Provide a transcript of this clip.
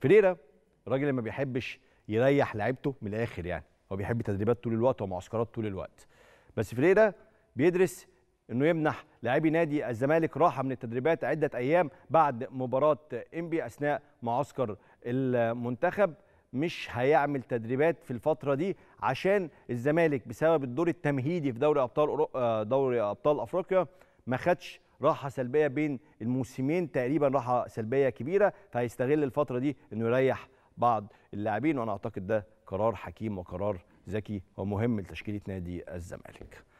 فريرا الراجل اللي ما بيحبش يريح لعيبته من الاخر يعني هو بيحب تدريبات طول الوقت ومعسكرات طول الوقت بس فريرا بيدرس انه يمنح لاعبي نادي الزمالك راحه من التدريبات عده ايام بعد مباراه انبي اثناء معسكر المنتخب مش هيعمل تدريبات في الفتره دي عشان الزمالك بسبب الدور التمهيدي في دوري ابطال آه، دوري ابطال افريقيا ما خدش راحه سلبيه بين الموسمين تقريبا راحه سلبيه كبيره فهيستغل الفتره دي انه يريح بعض اللاعبين وانا اعتقد ده قرار حكيم وقرار ذكي ومهم لتشكيله نادي الزمالك